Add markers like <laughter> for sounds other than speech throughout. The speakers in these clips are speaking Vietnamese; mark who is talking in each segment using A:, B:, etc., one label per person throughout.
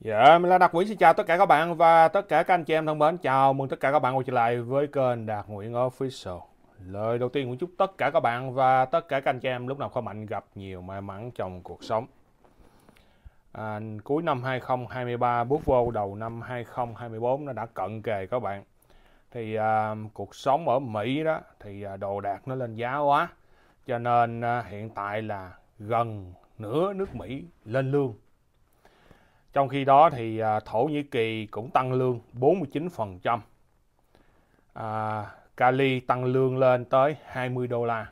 A: Dạ, mình là Đạt Nguyễn xin chào tất cả các bạn và tất cả các anh chị em thân mến. Chào mừng tất cả các bạn quay trở lại với kênh Đạt Nguyễn Official. Lời đầu tiên cũng chúc tất cả các bạn và tất cả các anh chị em lúc nào khỏe mạnh gặp nhiều may mắn trong cuộc sống. À, cuối năm 2023 bước vô đầu năm 2024 nó đã cận kề các bạn. Thì à, cuộc sống ở Mỹ đó thì à, đồ đạc nó lên giá quá. Cho nên à, hiện tại là gần nửa nước Mỹ lên lương trong khi đó thì à, Thổ Nhĩ Kỳ cũng tăng lương 49%. À, Cali tăng lương lên tới 20 đô la.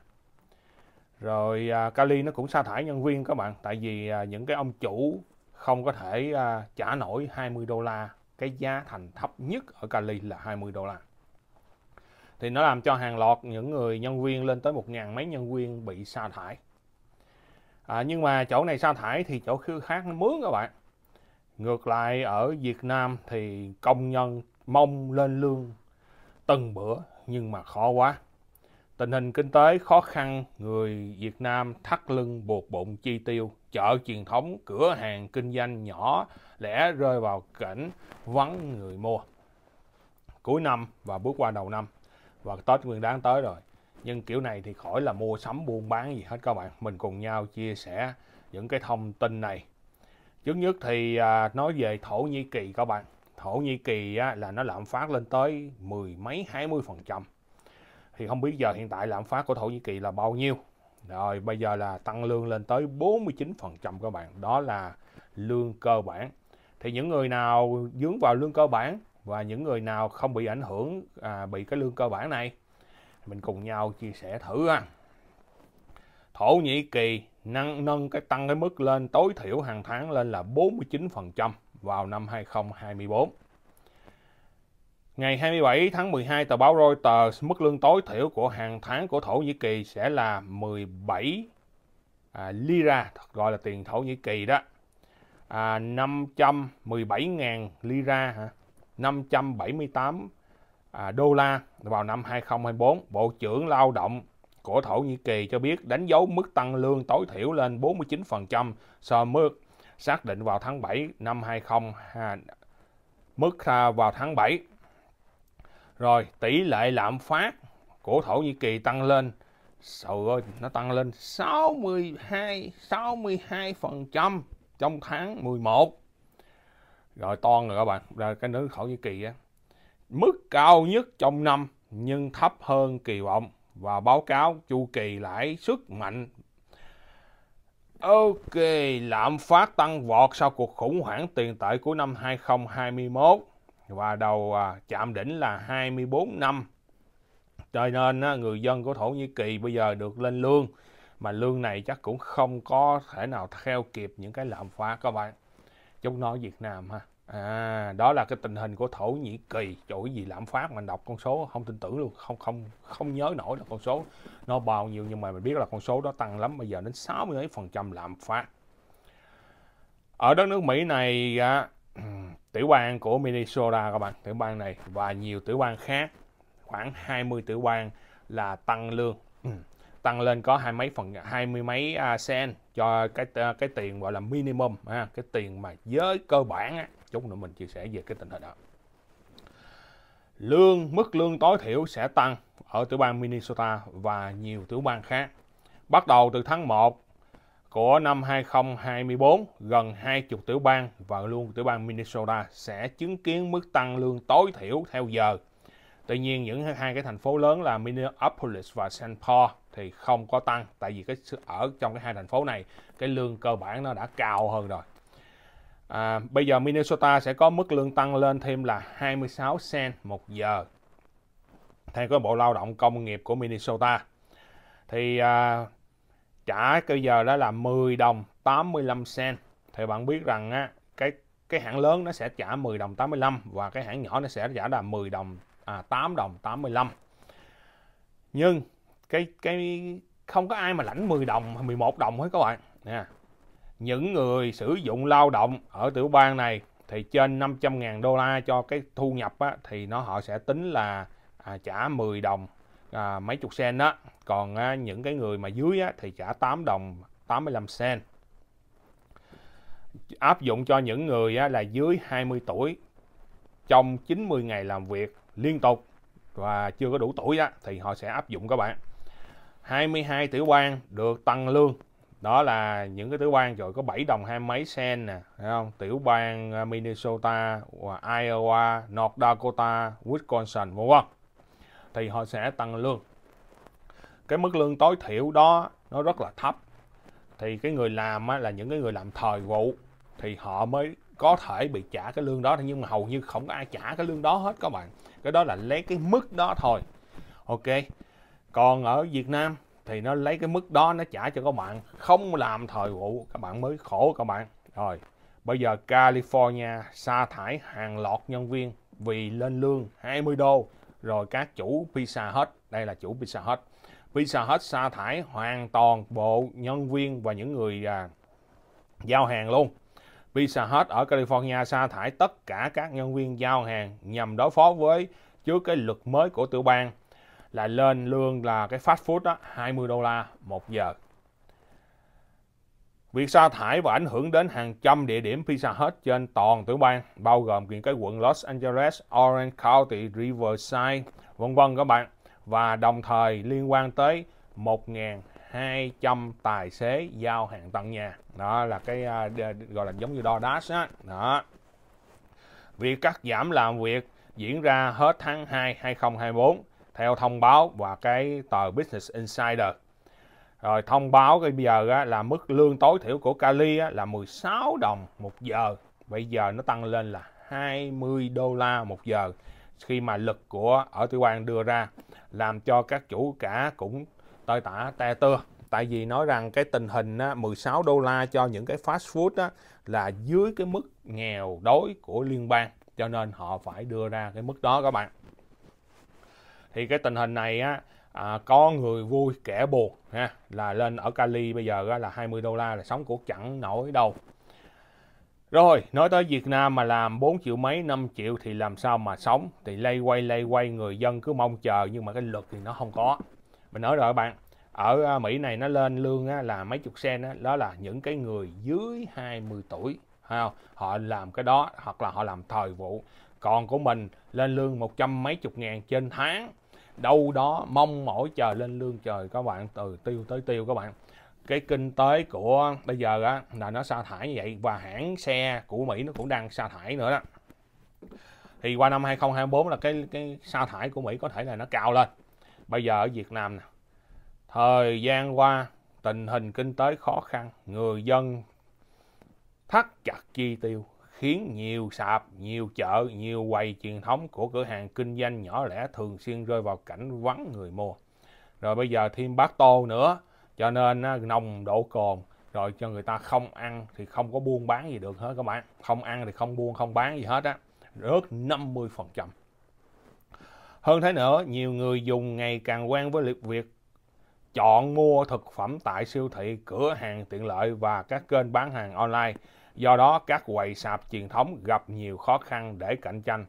A: Rồi à, Cali nó cũng sa thải nhân viên các bạn. Tại vì à, những cái ông chủ không có thể à, trả nổi 20 đô la. Cái giá thành thấp nhất ở Cali là 20 đô la. Thì nó làm cho hàng loạt những người nhân viên lên tới một ngàn mấy nhân viên bị sa thải. À, nhưng mà chỗ này sa thải thì chỗ khác nó mướn các bạn Ngược lại ở Việt Nam thì công nhân mong lên lương từng bữa nhưng mà khó quá. Tình hình kinh tế khó khăn, người Việt Nam thắt lưng buộc bụng chi tiêu, chợ truyền thống, cửa hàng kinh doanh nhỏ lẽ rơi vào cảnh vắng người mua. Cuối năm và bước qua đầu năm và Tết Nguyên đáng tới rồi. Nhưng kiểu này thì khỏi là mua sắm buôn bán gì hết các bạn. Mình cùng nhau chia sẻ những cái thông tin này trước nhất thì à, nói về thổ nhĩ kỳ các bạn thổ nhĩ kỳ á, là nó lạm phát lên tới mười mấy hai mươi phần trăm thì không biết giờ hiện tại lạm phát của thổ nhĩ kỳ là bao nhiêu rồi bây giờ là tăng lương lên tới 49 phần trăm các bạn đó là lương cơ bản thì những người nào dướng vào lương cơ bản và những người nào không bị ảnh hưởng à, bị cái lương cơ bản này mình cùng nhau chia sẻ thử ha. Thổ Nhĩ Kỳ nâng, nâng cái tăng cái mức lên tối thiểu hàng tháng lên là 49% vào năm 2024. Ngày 27 tháng 12, tờ báo Reuters mức lương tối thiểu của hàng tháng của Thổ Nhĩ Kỳ sẽ là 17 à, lira, gọi là tiền Thổ Nhĩ Kỳ đó. À, 517.000 lira hả? 578 à, đô la vào năm 2024. Bộ trưởng Lao động của Thổ Nhĩ Kỳ cho biết đánh dấu mức tăng lương tối thiểu lên 49% so mức xác định vào tháng 7 năm 20 mức vào tháng 7. Rồi tỷ lệ lạm phát của Thổ Nhĩ Kỳ tăng lên Trời ơi, nó tăng lên 62 62% trong tháng 11. Rồi to rồi các bạn, ra cái nước Thổ Nhĩ Kỳ á. Mức cao nhất trong năm nhưng thấp hơn kỳ vọng và báo cáo chu kỳ lãi suất mạnh. Ok, lạm phát tăng vọt sau cuộc khủng hoảng tiền tệ của năm 2021 và đầu à, chạm đỉnh là 24 năm. Cho nên người dân của Thổ Nhĩ Kỳ bây giờ được lên lương mà lương này chắc cũng không có thể nào theo kịp những cái lạm phát các bạn. Chúng nói Việt Nam ha à đó là cái tình hình của thổ nhĩ kỳ chỗ gì lạm phát mình đọc con số không tin tưởng luôn không không không nhớ nổi là con số nó bao nhiêu nhưng mà mình biết là con số đó tăng lắm bây giờ đến 60 mấy phần trăm lạm phát ở đất nước mỹ này à, <clears throat> tiểu bang của Minnesota các bạn tiểu bang này và nhiều tiểu bang khác khoảng 20 tiểu bang là tăng lương <clears throat> tăng lên có hai mấy phần hai mươi mấy à, cent cho cái à, cái tiền gọi là minimum ha, à, cái tiền mà giới cơ bản á, chút nữa mình chia sẻ về cái tình hình đó lương mức lương tối thiểu sẽ tăng ở tiểu bang Minnesota và nhiều tiểu bang khác. Bắt đầu từ tháng 1 của năm 2024, gần 20 tiểu bang và luôn tiểu bang Minnesota sẽ chứng kiến mức tăng lương tối thiểu theo giờ. Tuy nhiên những hai cái thành phố lớn là Minneapolis và St. Paul thì không có tăng tại vì cái ở trong cái hai thành phố này cái lương cơ bản nó đã cao hơn rồi. À, bây giờ Minnesota sẽ có mức lương tăng lên thêm là 26 cent một giờ theo cái Bộ Lao động Công nghiệp của Minnesota. Thì à, trả cái giờ đó là 10 đồng 85 cent. Thì bạn biết rằng á, cái cái hãng lớn nó sẽ trả 10 đồng 85 và cái hãng nhỏ nó sẽ trả là 10 đồng à, 8 đồng 85. Nhưng cái cái không có ai mà lãnh 10 đồng 11 đồng hết các bạn. Nha. Yeah những người sử dụng lao động ở tiểu bang này thì trên 500.000 đô la cho cái thu nhập á, thì nó họ sẽ tính là à, trả 10 đồng à, mấy chục sen đó còn à, những cái người mà dưới á, thì trả 8 đồng 85 sen áp dụng cho những người á, là dưới 20 tuổi trong 90 ngày làm việc liên tục và chưa có đủ tuổi đó thì họ sẽ áp dụng các bạn 22 tiểu bang được tăng lương đó là những cái tiểu bang rồi có 7 đồng hai mấy sen nè thấy không tiểu bang ờ, Minnesota và ờ, Iowa North Dakota Wisconsin vân vân thì họ sẽ tăng lương cái mức lương tối thiểu đó nó rất là thấp thì cái người làm á, là những cái người làm thời vụ thì họ mới có thể bị trả cái lương đó nhưng mà hầu như không có ai trả cái lương đó hết các bạn cái đó là lấy cái mức đó thôi ok còn ở Việt Nam thì nó lấy cái mức đó nó trả cho các bạn không làm thời vụ các bạn mới khổ các bạn rồi bây giờ California sa thải hàng loạt nhân viên vì lên lương 20 đô rồi các chủ pizza hết đây là chủ pizza hết pizza hết sa thải hoàn toàn bộ nhân viên và những người à, giao hàng luôn pizza hết ở California sa thải tất cả các nhân viên giao hàng nhằm đối phó với trước cái luật mới của tiểu bang là lên lương là cái fast food đó 20 đô la một giờ. Việc sa thải và ảnh hưởng đến hàng trăm địa điểm Pizza hết trên toàn tiểu bang, bao gồm những cái quận Los Angeles, Orange County, Riverside, vân vân các bạn. Và đồng thời liên quan tới 1.200 tài xế giao hàng tận nhà. Đó là cái à, gọi là giống như DoorDash đó. đó. Việc cắt giảm làm việc diễn ra hết tháng 2 2024 theo thông báo và cái tờ Business Insider. Rồi thông báo cái bây giờ là mức lương tối thiểu của Cali á, là 16 đồng một giờ. Bây giờ nó tăng lên là 20 đô la một giờ khi mà lực của ở tư quan đưa ra làm cho các chủ cả cũng tơi tả te tưa. Tại vì nói rằng cái tình hình á, 16 đô la cho những cái fast food là dưới cái mức nghèo đói của liên bang cho nên họ phải đưa ra cái mức đó các bạn thì cái tình hình này á à, có người vui kẻ buồn ha là lên ở Cali bây giờ á, là 20 đô la là sống cuộc chẳng nổi đâu rồi nói tới Việt Nam mà làm 4 triệu mấy 5 triệu thì làm sao mà sống thì lay quay lay quay người dân cứ mong chờ nhưng mà cái luật thì nó không có mình nói rồi các bạn ở à, Mỹ này nó lên lương á, là mấy chục sen á, đó là những cái người dưới 20 tuổi không? họ làm cái đó hoặc là họ làm thời vụ còn của mình lên lương một trăm mấy chục ngàn trên tháng đâu đó mong mỏi chờ lên lương trời các bạn từ tiêu tới tiêu các bạn cái kinh tế của bây giờ á, là nó sa thải như vậy và hãng xe của Mỹ nó cũng đang sa thải nữa đó thì qua năm 2024 là cái cái sa thải của Mỹ có thể là nó cao lên bây giờ ở Việt Nam nè thời gian qua tình hình kinh tế khó khăn người dân thắt chặt chi tiêu khiến nhiều sạp, nhiều chợ, nhiều quầy truyền thống của cửa hàng kinh doanh nhỏ lẻ thường xuyên rơi vào cảnh vắng người mua. Rồi bây giờ thêm bát tô nữa, cho nên nồng độ cồn, rồi cho người ta không ăn thì không có buôn bán gì được hết các bạn. Không ăn thì không buôn, không bán gì hết á, rớt 50%. Hơn thế nữa, nhiều người dùng ngày càng quen với việc chọn mua thực phẩm tại siêu thị, cửa hàng tiện lợi và các kênh bán hàng online Do đó các quầy sạp truyền thống gặp nhiều khó khăn để cạnh tranh.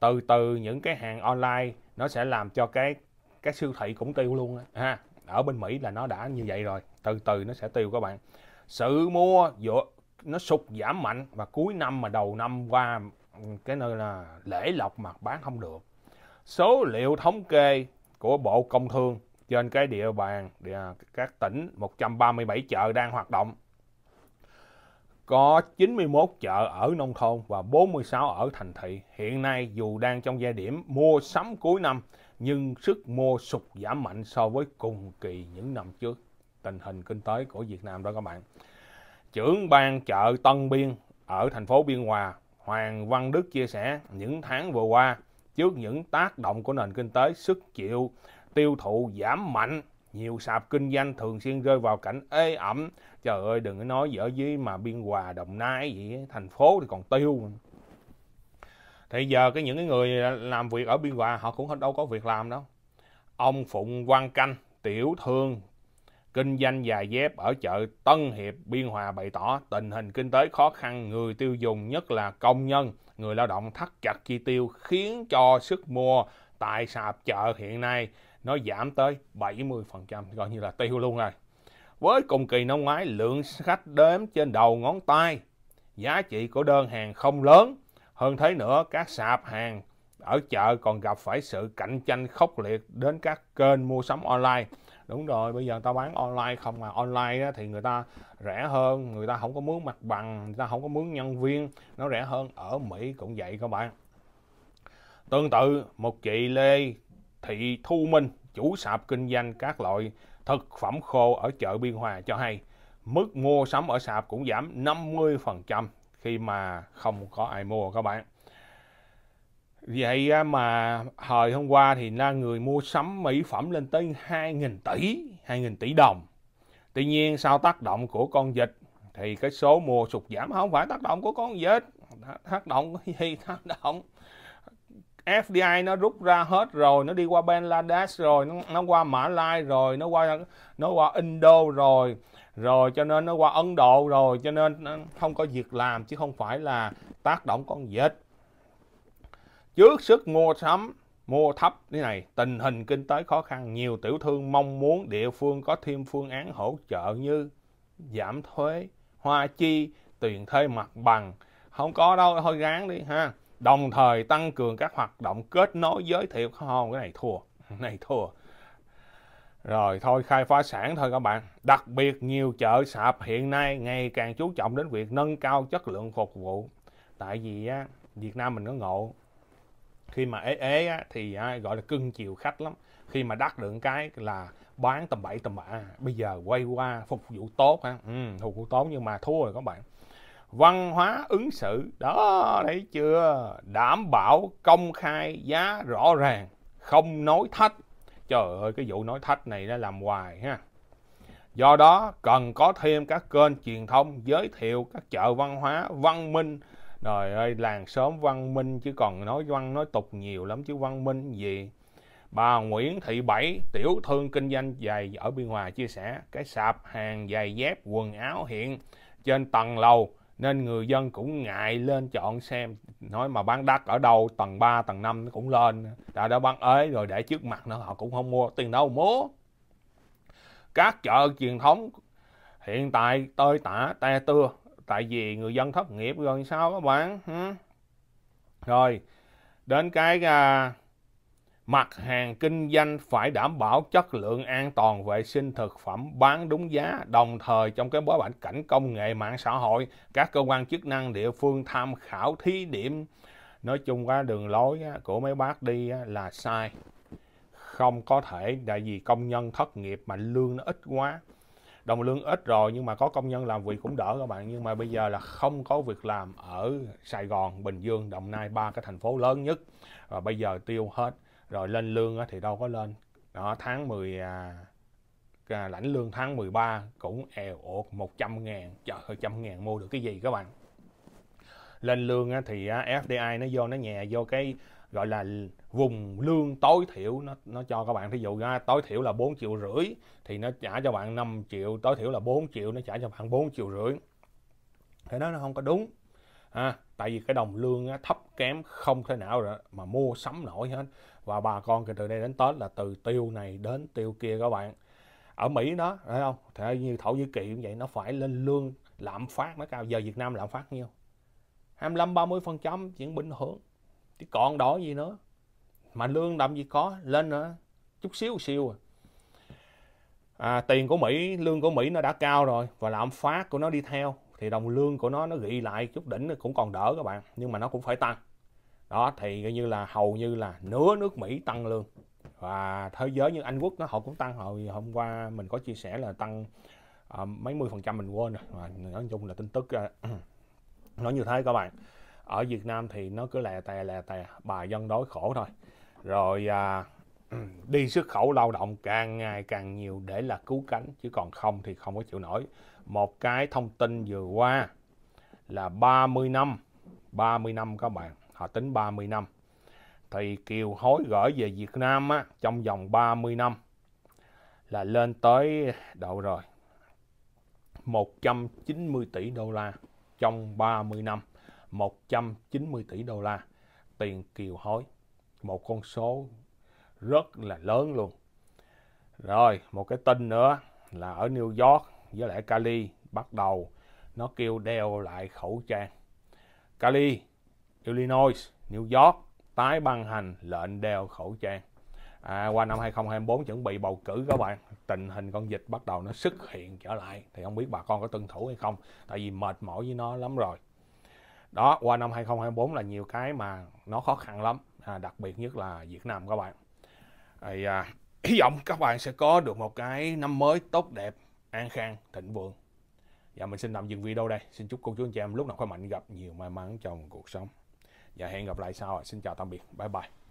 A: Từ từ những cái hàng online nó sẽ làm cho cái cái siêu thị cũng tiêu luôn đó. ha. Ở bên Mỹ là nó đã như vậy rồi, từ từ nó sẽ tiêu các bạn. Sự mua dựa nó sụt giảm mạnh và cuối năm mà đầu năm qua cái nơi là lễ lọc mà bán không được. Số liệu thống kê của Bộ Công Thương trên cái địa bàn địa, các tỉnh 137 chợ đang hoạt động có 91 chợ ở nông thôn và 46 ở thành thị. Hiện nay dù đang trong giai điểm mua sắm cuối năm nhưng sức mua sụt giảm mạnh so với cùng kỳ những năm trước. Tình hình kinh tế của Việt Nam đó các bạn. Trưởng ban chợ Tân Biên ở thành phố Biên Hòa, Hoàng Văn Đức chia sẻ những tháng vừa qua trước những tác động của nền kinh tế sức chịu tiêu thụ giảm mạnh nhiều sạp kinh doanh thường xuyên rơi vào cảnh ế ẩm trời ơi đừng có nói gì ở dưới mà biên hòa đồng nai gì, thành phố thì còn tiêu thì giờ cái những cái người làm việc ở biên hòa họ cũng đâu có việc làm đâu ông phụng quang canh tiểu thương kinh doanh giày dép ở chợ Tân Hiệp Biên Hòa bày tỏ tình hình kinh tế khó khăn người tiêu dùng nhất là công nhân, người lao động thắt chặt chi tiêu khiến cho sức mua tại sạp chợ hiện nay nó giảm tới 70% gọi như là tiêu luôn rồi. Với cùng kỳ năm ngoái, lượng khách đếm trên đầu ngón tay, giá trị của đơn hàng không lớn. Hơn thế nữa, các sạp hàng ở chợ còn gặp phải sự cạnh tranh khốc liệt đến các kênh mua sắm online. Đúng rồi, bây giờ ta bán online không mà online thì người ta rẻ hơn, người ta không có mướn mặt bằng, người ta không có mướn nhân viên, nó rẻ hơn ở Mỹ cũng vậy các bạn. Tương tự, một chị Lê Thị Thu Minh, chủ sạp kinh doanh các loại thực phẩm khô ở chợ Biên Hòa cho hay mức mua sắm ở sạp cũng giảm 50% khi mà không có ai mua các bạn. Vậy à, mà hồi hôm qua thì là người mua sắm mỹ phẩm lên tới 2.000 tỷ, 2.000 tỷ đồng. Tuy nhiên sau tác động của con dịch thì cái số mua sụt giảm không phải tác động của con dịch, tác động cái <laughs> gì tác động FDI nó rút ra hết rồi nó đi qua Bangladesh rồi nó, nó qua Mã Lai rồi nó qua nó qua Indo rồi rồi cho nên nó qua Ấn Độ rồi cho nên nó không có việc làm chứ không phải là tác động con dịch trước sức mua sắm mua thấp thế này tình hình kinh tế khó khăn nhiều tiểu thương mong muốn địa phương có thêm phương án hỗ trợ như giảm thuế hoa chi tiền thuê mặt bằng không có đâu thôi gán đi ha đồng thời tăng cường các hoạt động kết nối giới thiệu không cái này thua cái này thua rồi thôi khai phá sản thôi các bạn đặc biệt nhiều chợ sạp hiện nay ngày càng chú trọng đến việc nâng cao chất lượng phục vụ tại vì á, việt nam mình có ngộ khi mà ế ế á, thì á, gọi là cưng chiều khách lắm khi mà đắt được cái là bán tầm bậy tầm bạ bây giờ quay qua phục vụ tốt ha ừ, phục vụ tốt nhưng mà thua rồi các bạn văn hóa ứng xử đó thấy chưa đảm bảo công khai giá rõ ràng không nói thách trời ơi cái vụ nói thách này nó làm hoài ha do đó cần có thêm các kênh truyền thông giới thiệu các chợ văn hóa văn minh rồi ơi làng xóm văn minh chứ còn nói văn nói tục nhiều lắm chứ văn minh gì bà Nguyễn Thị Bảy tiểu thương kinh doanh giày ở bên ngoài chia sẻ cái sạp hàng giày dép quần áo hiện trên tầng lầu nên người dân cũng ngại lên chọn xem nói mà bán đất ở đâu tầng 3, tầng 5 nó cũng lên đã đã bán ấy rồi để trước mặt nó họ cũng không mua tiền đâu mua các chợ truyền thống hiện tại tơi tả te tưa tại vì người dân thất nghiệp rồi sao các bạn rồi đến cái à, Mặt hàng kinh doanh phải đảm bảo chất lượng an toàn vệ sinh thực phẩm bán đúng giá. Đồng thời trong cái bối cảnh công nghệ mạng xã hội, các cơ quan chức năng địa phương tham khảo thí điểm. Nói chung á, đường lối của mấy bác đi là sai. Không có thể tại vì công nhân thất nghiệp mà lương nó ít quá đồng lương ít rồi nhưng mà có công nhân làm việc cũng đỡ các bạn nhưng mà bây giờ là không có việc làm ở Sài Gòn, Bình Dương, Đồng Nai ba cái thành phố lớn nhất và bây giờ tiêu hết rồi lên lương thì đâu có lên đó tháng 10 à, à, lãnh lương tháng 13 cũng eo ột 100 ngàn trời ơi trăm ngàn mua được cái gì các bạn lên lương thì FDI nó vô nó nhẹ vô cái gọi là vùng lương tối thiểu nó nó cho các bạn thí dụ ra tối thiểu là 4 triệu rưỡi thì nó trả cho bạn 5 triệu tối thiểu là 4 triệu nó trả cho bạn 4 triệu rưỡi thế đó nó không có đúng à, tại vì cái đồng lương thấp kém không thể nào mà mua sắm nổi hết và bà con từ đây đến Tết là từ tiêu này đến tiêu kia các bạn ở Mỹ nó phải không thế như Thổ Nhĩ Kỳ cũng vậy nó phải lên lương lạm phát nó cao giờ Việt Nam lạm phát nhiêu 25 30 phần trăm chuyện bình thường chứ còn đó gì nữa mà lương làm gì có lên nữa chút xíu xíu à à, tiền của Mỹ, lương của Mỹ nó đã cao rồi và lạm phát của nó đi theo thì đồng lương của nó nó ghi lại chút đỉnh cũng còn đỡ các bạn nhưng mà nó cũng phải tăng đó thì coi như là hầu như là nửa nước Mỹ tăng lương và thế giới như Anh Quốc nó họ cũng tăng hồi hôm qua mình có chia sẻ là tăng uh, mấy mươi phần trăm mình quên rồi nói chung là tin tức uh, <clears throat> nói như thế các bạn ở Việt Nam thì nó cứ lè tè lè tè bà dân đói khổ thôi rồi uh, <clears throat> đi xuất khẩu lao động càng ngày càng nhiều để là cứu cánh chứ còn không thì không có chịu nổi một cái thông tin vừa qua là 30 năm 30 năm các bạn họ tính 30 năm thì kiều hối gửi về Việt Nam á, trong vòng 30 năm là lên tới độ rồi 190 tỷ đô la trong 30 năm 190 tỷ đô la tiền kiều hối một con số rất là lớn luôn rồi một cái tin nữa là ở New York với lại Cali bắt đầu nó kêu đeo lại khẩu trang Cali Illinois, New York tái ban hành lệnh đeo khẩu trang. À, qua năm 2024 chuẩn bị bầu cử các bạn tình hình con dịch bắt đầu nó xuất hiện trở lại thì không biết bà con có tuân thủ hay không tại vì mệt mỏi với nó lắm rồi đó qua năm 2024 là nhiều cái mà nó khó khăn lắm à, đặc biệt nhất là Việt Nam các bạn thì à, à <clears throat> hy vọng các bạn sẽ có được một cái năm mới tốt đẹp an khang thịnh vượng và dạ, mình xin tạm dừng video đây xin chúc cô chú anh chị em lúc nào khỏe mạnh gặp nhiều may mắn trong cuộc sống và dạ, hẹn gặp lại sau xin chào tạm biệt bye bye